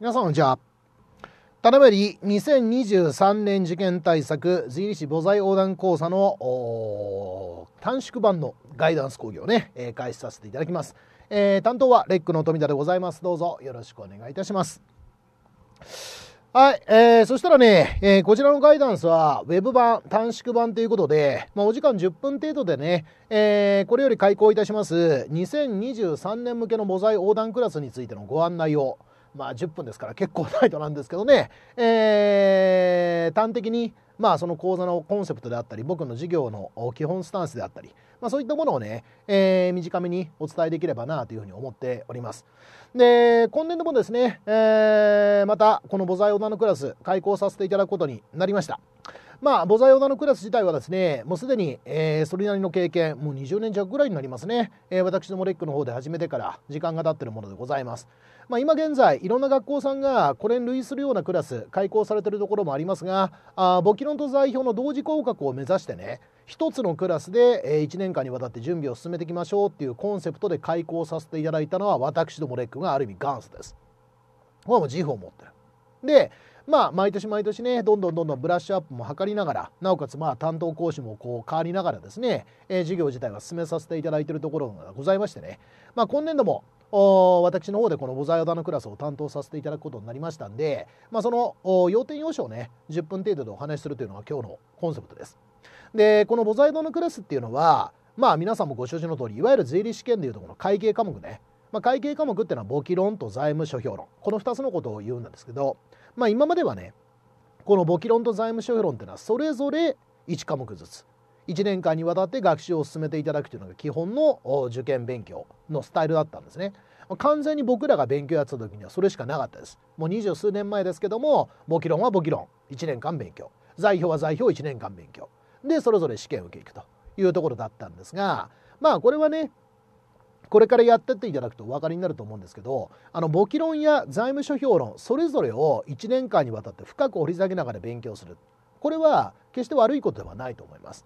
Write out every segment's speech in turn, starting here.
皆さんこんにちは。田辺り2023年事件対策税理士母材横断講座の短縮版のガイダンス講義をね、えー、開始させていただきます、えー、担当はレックの富田でございますどうぞよろしくお願いいたしますはい、えー、そしたらね、えー、こちらのガイダンスは Web 版短縮版ということで、まあ、お時間10分程度でね、えー、これより開講いたします2023年向けの母材横断クラスについてのご案内をまあ、10分ですから結構タイトなんですけどね、えー、端的に、まあ、その講座のコンセプトであったり僕の授業の基本スタンスであったり、まあ、そういったものをね、えー、短めにお伝えできればなというふうに思っております。で今年度もですね、えー、またこの「母材ナーのクラス」開講させていただくことになりました。まあ、ボザイオダのクラス自体はですね、もうすでに、えー、それなりの経験、もう20年弱ぐらいになりますね、えー、私どもレックの方で始めてから時間が経ってるものでございます。まあ、今現在、いろんな学校さんがこれに類するようなクラス、開講されてるところもありますが、あ簿記論と代表の同時合格を目指してね、一つのクラスで、え1年間にわたって準備を進めていきましょうっていうコンセプトで開講させていただいたのは、私どもレックがある意味元祖です。これはもう自負を持ってる。で、まあ、毎年毎年ね、どんどんどんどんブラッシュアップも図りながら、なおかつまあ担当講師もこう変わりながらですね、えー、授業自体は進めさせていただいているところがございましてね、まあ、今年度も私の方でこのボザオダのクラスを担当させていただくことになりましたんで、まあ、その要点要旨をね10分程度でお話しするというのが今日のコンセプトです。でこのボザヨダのクラスっていうのはまあ皆さんもご承知の通りいわゆる税理試験でいうとこの会計科目ね、まあ、会計科目っていうのは簿記論と財務諸表論この2つのことを言うんですけど、まあ、今まではねこの簿記論と財務諸表論っていうのはそれぞれ1科目ずつ1年間にわたって学習を進めていただくというのが基本の受験勉強のスタイルだったんですね。完全に僕らが勉強やってた時にはそれしかなかったです。もう二十数年前ですけども簿記論は簿記論1年間勉強財表は財表1年間勉強でそれぞれ試験を受けいくというところだったんですがまあこれはねこれからやってっていただくとお分かりになると思うんですけどあの簿記論や財務諸表論それぞれを1年間にわたって深く掘り下げながら勉強するこれは決して悪いことではないと思います。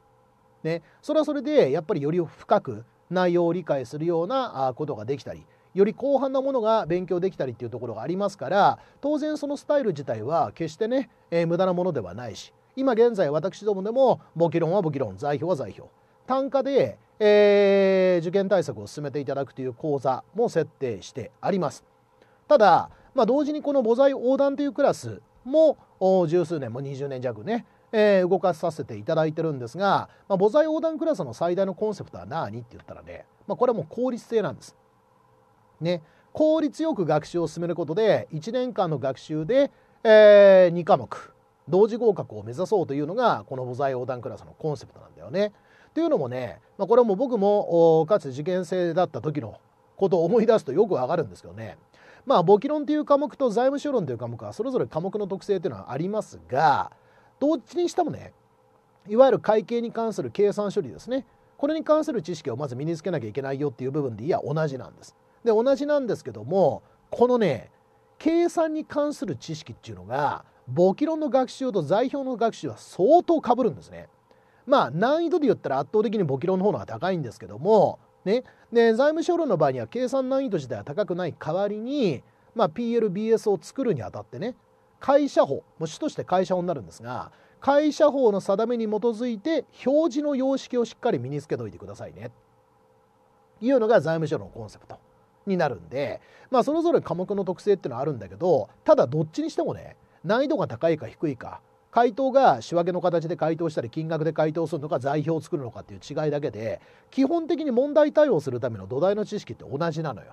ね、それはそれでやっぱりより深く内容を理解するようなことができたりより広範なものが勉強できたりっていうところがありますから当然そのスタイル自体は決してね、えー、無駄なものではないし今現在私どもでも簿記論は簿記論財表は財表単価でえー、受験対策を進めていただくという講座も設定してあります。ただ、まあ、同時にこの母材横断というクラスも十数年も20年弱ね、えー、動かさせていただいてるんですが、まあ、母材横断クラスの最大のコンセプトは何って言ったらね、まあ、これはもう効率性なんです。ね、効率よく学習を進めることで1年間の学習で、えー、2科目同時合格を目指そうというのがこの母材横断クラスのコンセプトなんだよね。というのもね、まあ、これはもう僕もかつ受験生だった時のことを思い出すとよくわかるんですけどねまあ簿記論という科目と財務諸論という科目はそれぞれ科目の特性というのはありますがどっちにしてもねいわゆる会計に関する計算処理ですねこれに関する知識をまず身につけなきゃいけないよっていう部分でいや同じなんです。で同じなんですけどもこのね計算に関する知識っていうのが簿記論の学習と財表の学習は相当かぶるんですね。まあ難易度で言ったら圧倒的に簿記論の方が高いんですけども、ね、ね財務省論の場合には計算難易度自体は高くない代わりに、まあ、PLBS を作るにあたってね会社法も主として会社法になるんですが会社法の定めに基づいて表示の様式をしっかり身につけておいてくださいねいうのが財務省のコンセプトになるんで、まあ、それぞれ科目の特性っていうのはあるんだけどただどっちにしてもね難易度が高いか低いか回答が仕分けの形で回答したり金額で回答するのか財表を作るのかっていう違いだけで基本的に問題対応するための土台の知識って同じなのよ。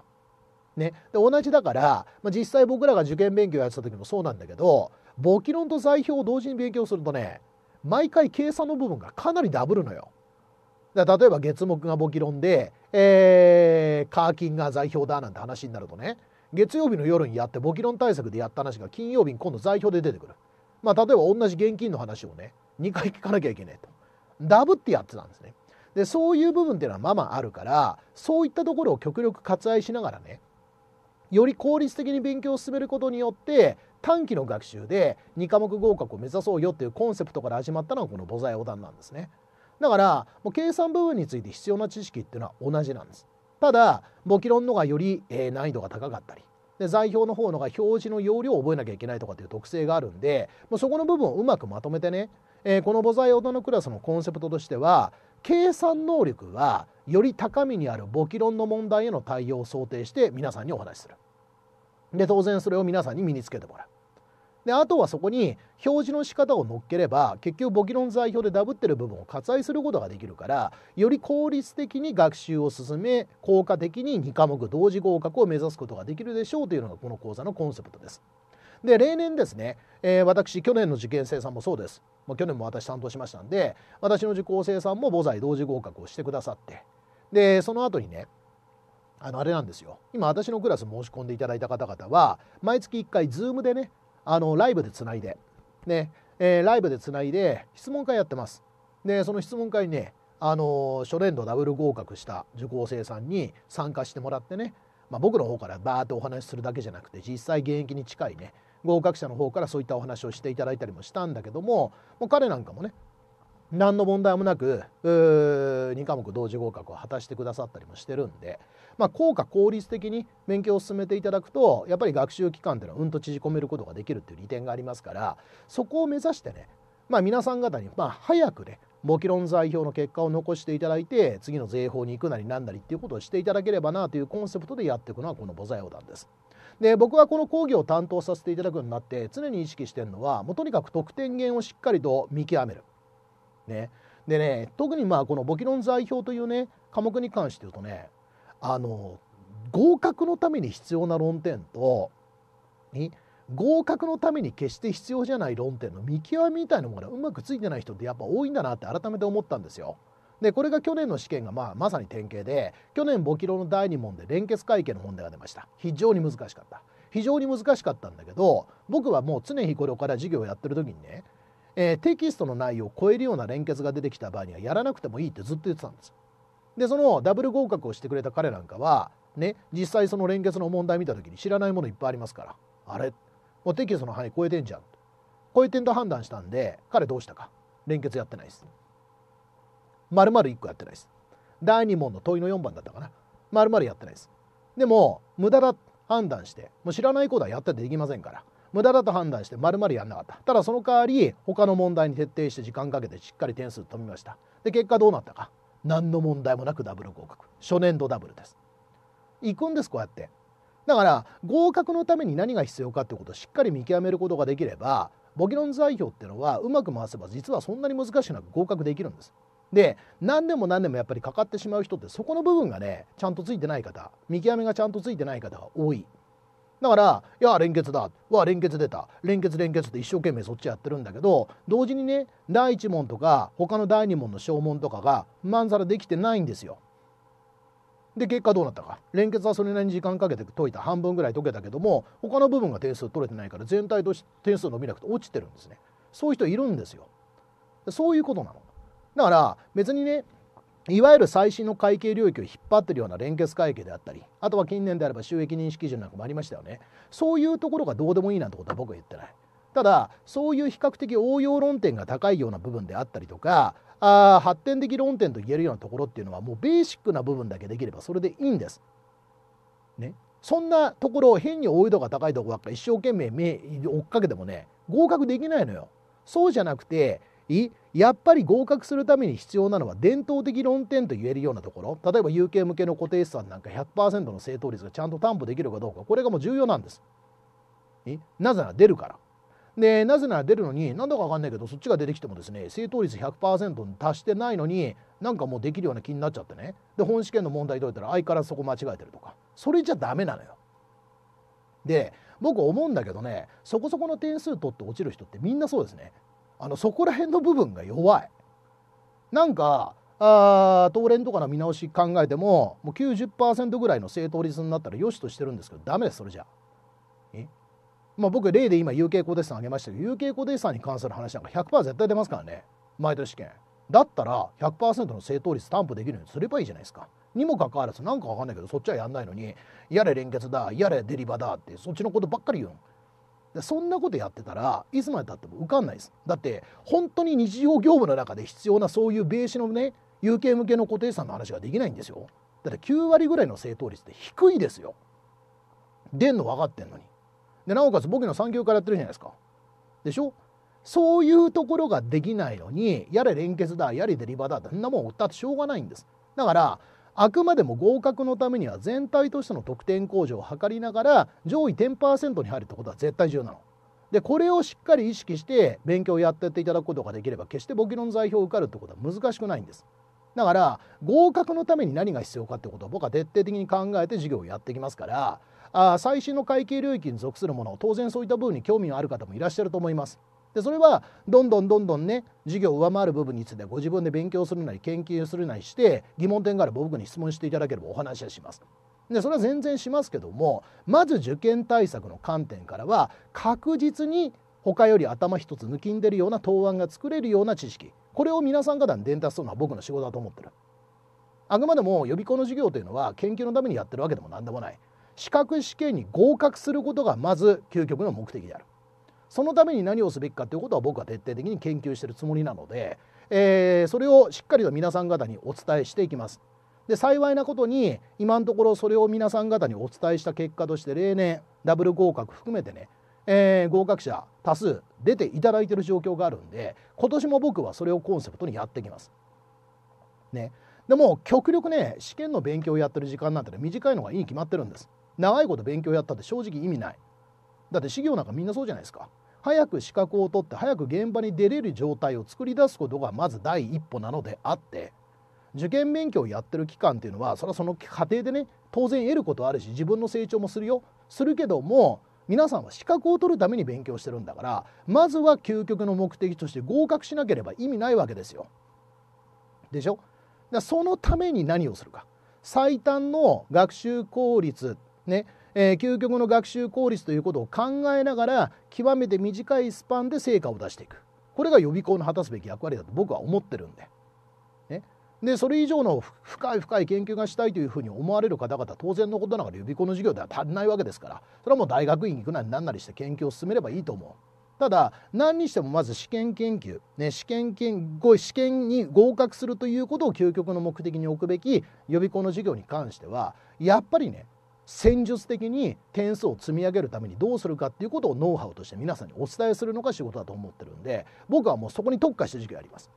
ね、で同じだから、まあ、実際僕らが受験勉強やってた時もそうなんだけど簿記論と財表を同時に勉強するとね毎回計算の部分がかなりダブるのよ。だ例えば月目が簿記論で、えー、カーキンが財表だなんて話になるとね月曜日の夜にやって簿記論対策でやった話が金曜日に今度財表で出てくる。まあ、例えば同じ現金の話をね2回聞かなきゃいけないとダブってやってたんですねでそういう部分っていうのはまあまああるからそういったところを極力割愛しながらねより効率的に勉強を進めることによって短期の学習で2科目合格を目指そうよっていうコンセプトから始まったのがこの母材お談なんですねだからもう計算部分について必要な知識っていうのは同じなんですただ簿記論のがより難易度が高かったりで座標の方のが表示の容量を覚えなきゃいけないとかっていう特性があるんでまうそこの部分をうまくまとめてね、えー、この母材音のクラスのコンセプトとしては計算能力はより高みにある簿記論の問題への対応を想定して皆さんにお話しする。で当然それを皆さんに身につけてもらう。であとはそこに表示の仕方を乗っければ結局簿記論材表でダブってる部分を割愛することができるからより効率的に学習を進め効果的に2科目同時合格を目指すことができるでしょうというのがこの講座のコンセプトです。で例年ですね、えー、私去年の受験生さんもそうです、まあ、去年も私担当しましたんで私の受講生さんも母材同時合格をしてくださってでその後にねあのあれなんですよ今私のクラス申し込んでいただいた方々は毎月1回 Zoom でねあのライブでつないで、ねえー、ライブでつないで質問会やってます。でその質問会にねあの初年度ダブル合格した受講生さんに参加してもらってね、まあ、僕の方からバーってお話しするだけじゃなくて実際現役に近いね合格者の方からそういったお話をしていただいたりもしたんだけどももう彼なんかもね何の問題もなく2科目同時合格を果たしてくださったりもしてるんで、まあ、効果効率的に勉強を進めていただくとやっぱり学習期間っていうのはうんと縮めることができるっていう利点がありますからそこを目指してね、まあ、皆さん方にまあ早くね簿記論材表の結果を残していただいて次の税法に行くなりなんなりっていうことをしていただければなというコンセプトでやっていくのはこの母材王団です。で僕はこの講義を担当させていただくようになって常に意識してるのはもうとにかく得点源をしっかりと見極める。ね。でね特にまあこの「簿記論代表」というね科目に関して言うとねあの合格のために必要な論点と合格のために決して必要じゃない論点の見極めみたいなものがうまくついてない人ってやっぱ多いんだなって改めて思ったんですよ。でこれが去年の試験がまあまさに典型で去年簿記論の第2問で連結会計の問題が出ました非常に難しかった非常に難しかったんだけど僕はもう常日頃から授業をやってる時にねえー、テキストの内容を超えるような連結が出てきた場合にはやらなくてもいいってずっと言ってたんですでそのダブル合格をしてくれた彼なんかはね実際その連結の問題見た時に知らないものいっぱいありますからあれもうテキストの範囲超えてんじゃん超えてんと判断したんで彼どうしたか連結やってないです丸々1個やってないです第2問の問いの4番だったかな丸々やってないですでも無駄だ判断してもう知らないことはやってできませんから無駄だと判断して丸々やんなかったただその代わり他の問題に徹底して時間かけてしっかり点数とみましたで結果どうなったか何の問題もなくダブル合格初年度ダブルです行くんですこうやってだから合格のために何が必要かってことをしっかり見極めることができれば簿記論材料ってのはうまく回せば実はそんなに難しくなく合格できるんですで何でも何でもやっぱりかかってしまう人ってそこの部分がねちゃんとついてない方見極めがちゃんとついてない方が多いだから「いや連結だ」「わ連結出た」「連結連結」って一生懸命そっちやってるんだけど同時にね第1問とか他の第2問の証文とかがまんざらできてないんですよ。で結果どうなったか連結はそれなりに時間かけて解いた半分ぐらい解けたけども他の部分が点数取れてないから全体として点数伸びなくて落ちてるんですね。そういう人いるんですよ。そういうことなの。だから別にねいわゆる最新の会計領域を引っ張ってるような連結会計であったりあとは近年であれば収益認識基準なんかもありましたよねそういうところがどうでもいいなんてことは僕は言ってないただそういう比較的応用論点が高いような部分であったりとかあ発展的論点と言えるようなところっていうのはもうベーシックな部分だけできればそれでいいんです。ね、そんなところ変に応用度が高いとこばっか一生懸命目追っかけてもね合格できないのよ。そうじゃなくていやっぱり合格するために必要なのは伝統的論点と言えるようなところ例えば有形向けの固定資産なんか100%の正答率がちゃんと担保できるかどうかこれがもう重要なんです。なぜなら出るから。でなぜなら出るのになんだか分かんないけどそっちが出てきてもですね正答率100%に達してないのになんかもうできるような気になっちゃってねで本試験の問題解いたら相変わらずそこ間違えてるとかそれじゃダメなのよ。で僕思うんだけどねそこそこの点数取って落ちる人ってみんなそうですねあのそこら辺の部分が弱い。なんかあ東連とかの見直し考えてももう90%ぐらいの正当率になったらよしとしてるんですけどダメですそれじゃえ、まあ、僕例で今有形固定資産あげましたけど有形固定資産に関する話なんか100%絶対出ますからね毎年試験だったら100%の正当率担保できるようにすればいいじゃないですかにもかかわらず何かわかんないけどそっちはやんないのにやれ連結だやれデリバだってそっちのことばっかり言うのでそんなことやってたらいつまでたっても受かんないですだって本当に日常業務の中で必要なそういうベースのね有形向けの固定資産の話ができないんですよだって9割ぐらいの正答率って低いですよ出んの分かってんのにでなおかつ僕の産業からやってるじゃないですかでしょそういうところができないのにやれ連結だやれデリバだそんなもん売ったってしょうがないんですだからあくまでも合格のためには全体としての得点向上を図りながら上位10%に入るってことは絶対重要なの。でこれをしっかり意識して勉強をやってっていただくことができれば決して簿記論在評を受かるってことは難しくないんです。だから合格のために何が必要かってことを僕は徹底的に考えて授業をやってきますからあ最新の会計領域に属するもの当然そういった部分に興味がある方もいらっしゃると思います。でそれはどんどんどんどんね授業を上回る部分についてご自分で勉強するなり研究するなりして疑問点があれば僕に質問していただければお話はします。でそれは全然しますけどもまず受験対策の観点からは確実に他より頭一つ抜きんでるような答案が作れるような知識これを皆さん方に伝達するのは僕の仕事だと思ってる。あくまでも予備校の授業というのは研究のためにやってるわけでも何でもない資格試験に合格することがまず究極の目的である。そのために何をすべきかということは僕は徹底的に研究してるつもりなので、えー、それをしっかりと皆さん方にお伝えしていきます。で幸いなことに今のところそれを皆さん方にお伝えした結果として例年ダブル合格含めてね、えー、合格者多数出ていただいてる状況があるんで今年も僕はそれをコンセプトにやってきます。ね、でも極力ね試験の勉強をやってる時間なんて、ね、短いのがいいに決まってるんです。長いこと勉強やったって正直意味ない。だって資料なんかみんなそうじゃないですか。早く資格を取って早く現場に出れる状態を作り出すことがまず第一歩なのであって受験勉強をやってる期間っていうのはそれはその過程でね当然得ることあるし自分の成長もするよするけども皆さんは資格を取るために勉強してるんだからまずは究極の目的として合格しなければ意味ないわけですよ。でしょそのために何をするか最短の学習効率ねえー、究極の学習効率ということを考えながら極めて短いスパンで成果を出していくこれが予備校の果たすべき役割だと僕は思ってるんで。ね、でそれ以上の深い深い研究がしたいというふうに思われる方々当然のことながら予備校の授業では足りないわけですからそれはもう大学院行くなりなんなりして研究を進めればいいと思う。ただ何にしてもまず試験研究、ね、試験研試験に合格するということを究極の目的に置くべき予備校の授業に関してはやっぱりね戦術的に点数を積み上げるためにどうするかっていうことをノウハウとして皆さんにお伝えするのが仕事だと思ってるんで僕はもうそこに特化した授業があります。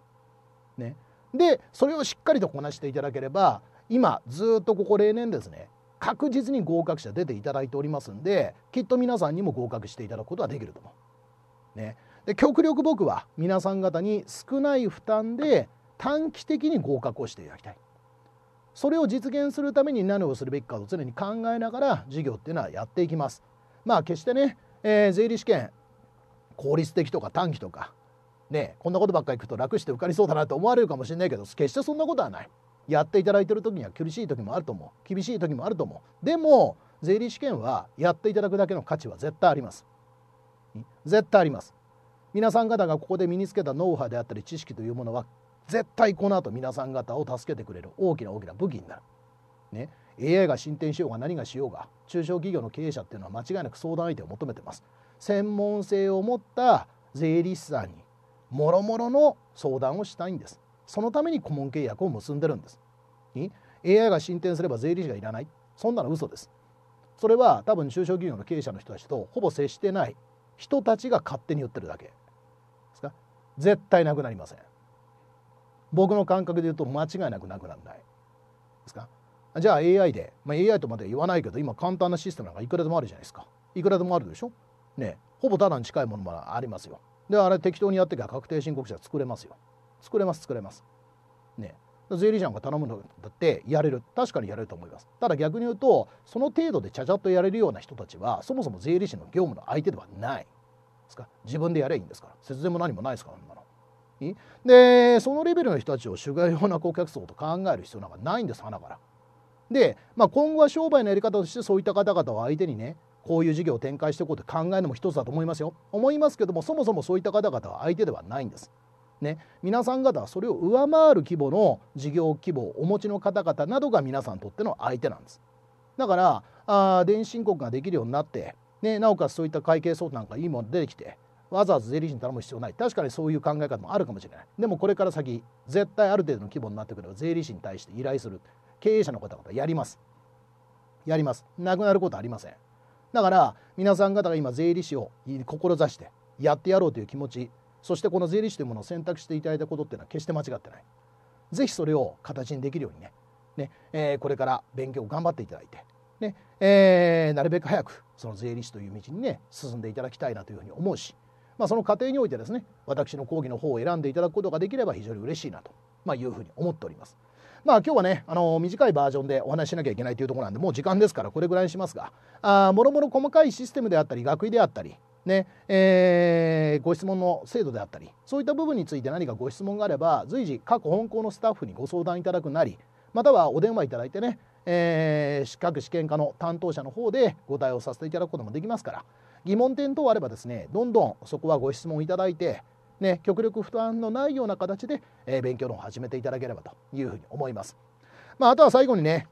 ね、でそれをしっかりとこなしていただければ今ずっとここ例年ですね確実に合格者出ていただいておりますんできっと皆さんにも合格していただくことはできると思う。ね、で極力僕は皆さん方に少ない負担で短期的に合格をしていただきたい。それを実現するために何をするべきかを常に考えながら事業っていうのはやっていきます。まあ決してね、えー、税理試験効率的とか短期とかねこんなことばっかり聞くと楽して受かりそうだなと思われるかもしれないけど決してそんなことはない。やっていただいてる時には苦しい時もあると思う厳しい時もあると思うでも税理試験はやっていただくだけの価値は絶対あります絶対あります皆さん方がここで身につけたノウハウであったり知識というものは絶対この後皆さん方を助けてくれる大きな大きな武器になる。ね、AI が進展しようが何がしようが中小企業の経営者っていうのは間違いなく相談相手を求めてます。専門性を持った税理士さんにもろもろの相談をしたいんです。そのために顧問契約を結んでるんです。AI が進展すれば税理士がいらない。そんなの嘘です。それは多分中小企業の経営者の人たちとほぼ接してない人たちが勝手に言ってるだけですか絶対なくなりません。僕の感覚で言うと間違いなくなくならないですかじゃあ AI で、まあ、AI とまでは言わないけど今簡単なシステムなんかいくらでもあるじゃないですかいくらでもあるでしょねほぼただに近いものもありますよであれ適当にやってきゃ確定申告者作れますよ作れます作れますね税理士なんか頼むのだってやれる確かにやれると思いますただ逆に言うとその程度でちゃちゃっとやれるような人たちはそもそも税理士の業務の相手ではないですか自分でやればいいんですから節税も何もないですからなのでそのレベルの人たちを主眼用な顧客層と考える必要なんかないんです花からで、まあ、今後は商売のやり方としてそういった方々を相手にねこういう事業を展開していこうと考えるのも一つだと思いますよ思いますけどもそもそもそういった方々は相手ではないんですね、皆さん方はそれを上回る規模の事業規模をお持ちの方々などが皆さんにとっての相手なんです。だからあ電子申告ができるようになって、ね、なおかつそういった会計相談がなんかいいもの出てきてわざわざ税理士に頼む必要ない確かにそういう考え方もあるかもしれないでもこれから先絶対ある程度の規模になってくれば税理士に対して依頼する経営者の方々やりますやりますなくなることありませんだから皆さん方が今税理士を志してやってやろうという気持ちそしてこの税理士というものを選択していただいたことっていうのは決して間違ってない是非それを形にできるようにねね、えー、これから勉強を頑張っていただいて、ねえー、なるべく早くその税理士という道にね進んでいただきたいなというふうに思うしまあ、その過程においてですね私の講義の方を選んでいただくことができれば非常に嬉しいなと、まあ、いうふうに思っております。まあ今日はねあの短いバージョンでお話ししなきゃいけないというところなんでもう時間ですからこれぐらいにしますがあもろもろ細かいシステムであったり学位であったりねえー、ご質問の制度であったりそういった部分について何かご質問があれば随時各本校のスタッフにご相談いただくなりまたはお電話いただいてね、えー、各試験科の担当者の方でご対応させていただくこともできますから疑問点等あればですねどんどんそこはご質問いただいて、ね、極力負担のないような形で、えー、勉強論を始めていただければというふうに思います。まあ、あとは最後にね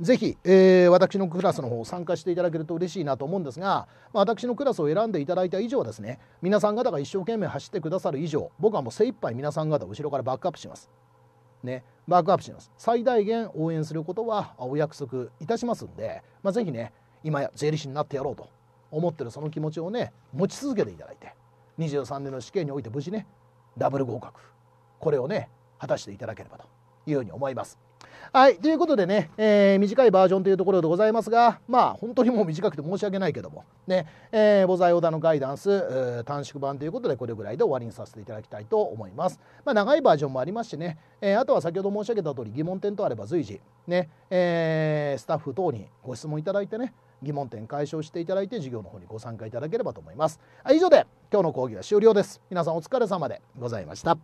ぜひ、えー、私のクラスの方参加していただけると嬉しいなと思うんですが、まあ、私のクラスを選んでいただいた以上ですね皆さん方が一生懸命走ってくださる以上僕はもう精一杯皆さん方後ろからバックアップします。ね、バックアップします最大限応援することはお約束いたしますんで、まあ、ぜひね今や税理士になってやろうと思ってるその気持ちをね持ち続けていただいて23年の試験において無事ねダブル合格これをね果たしていただければというふうに思います。はい、ということでね、えー、短いバージョンというところでございますが、まあ、本当にもう短くて申し訳ないけども、ね、えー、オーダーのガイダンス、短縮版ということで、これぐらいで終わりにさせていただきたいと思います。まあ、長いバージョンもありますしね、えー、あとは先ほど申し上げた通り、疑問点とあれば随時、ね、えー、スタッフ等にご質問いただいてね、疑問点解消していただいて、授業の方にご参加いただければと思います。以上で、今日の講義は終了です。皆さんお疲れ様でございました。